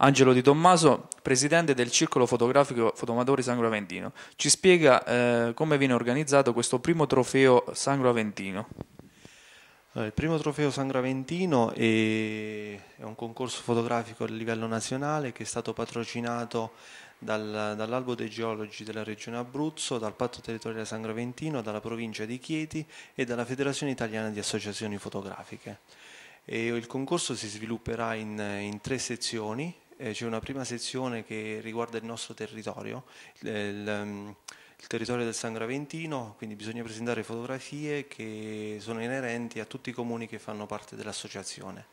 Angelo Di Tommaso, presidente del Circolo Fotografico Fotomatori Sangro Aventino, ci spiega eh, come viene organizzato questo primo trofeo Sangro Aventino. Eh, il primo trofeo Sangro Aventino è, è un concorso fotografico a livello nazionale che è stato patrocinato dal, dall'Albo dei Geologi della Regione Abruzzo, dal Patto Territoriale Sangro Aventino, dalla provincia di Chieti e dalla Federazione Italiana di Associazioni Fotografiche. E il concorso si svilupperà in, in tre sezioni eh, c'è una prima sezione che riguarda il nostro territorio, il, ehm, il territorio del San Graventino, quindi bisogna presentare fotografie che sono inerenti a tutti i comuni che fanno parte dell'associazione.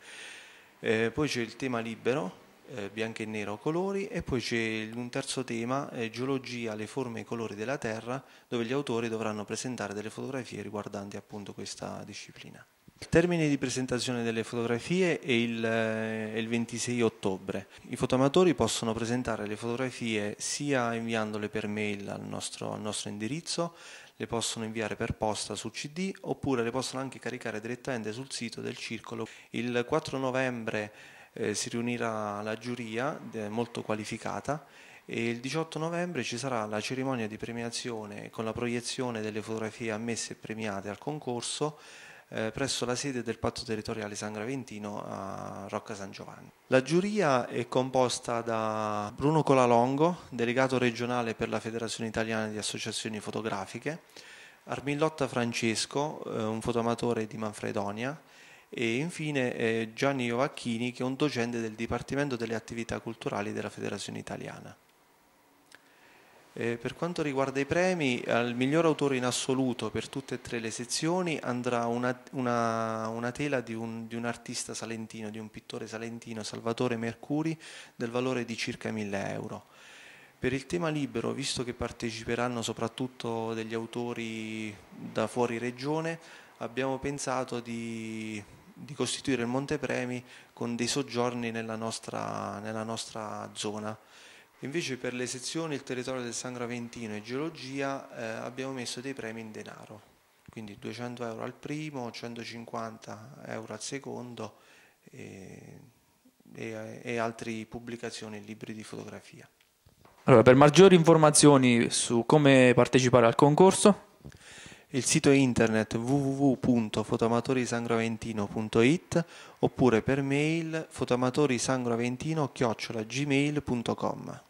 Eh, poi c'è il tema libero, eh, bianco e nero colori e poi c'è un terzo tema eh, geologia, le forme e i colori della terra dove gli autori dovranno presentare delle fotografie riguardanti appunto questa disciplina. Il termine di presentazione delle fotografie è il, eh, è il 26 ottobre. I fotoamatori possono presentare le fotografie sia inviandole per mail al nostro, al nostro indirizzo, le possono inviare per posta su CD oppure le possono anche caricare direttamente sul sito del circolo. Il 4 novembre eh, si riunirà la giuria molto qualificata e il 18 novembre ci sarà la cerimonia di premiazione con la proiezione delle fotografie ammesse e premiate al concorso eh, presso la sede del patto territoriale San Graventino a Rocca San Giovanni. La giuria è composta da Bruno Colalongo, delegato regionale per la Federazione Italiana di Associazioni Fotografiche, Armillotta Francesco, eh, un fotoamatore di Manfredonia, e infine eh, Gianni Iovacchini che è un docente del Dipartimento delle Attività Culturali della Federazione Italiana. Eh, per quanto riguarda i premi, al miglior autore in assoluto per tutte e tre le sezioni andrà una, una, una tela di un, di un, artista salentino, di un pittore salentino, Salvatore Mercuri, del valore di circa 1000 euro. Per il tema libero, visto che parteciperanno soprattutto degli autori da fuori regione, abbiamo pensato di, di costituire il Montepremi con dei soggiorni nella nostra, nella nostra zona. Invece per le sezioni il territorio del San Graventino e geologia eh, abbiamo messo dei premi in denaro, quindi 200 euro al primo, 150 euro al secondo e, e, e altre pubblicazioni e libri di fotografia. Allora, per maggiori informazioni su come partecipare al concorso? Il sito internet www.fotoamatorisanguaventino.it oppure per mail fotoamatorisanguaventino.gmail.com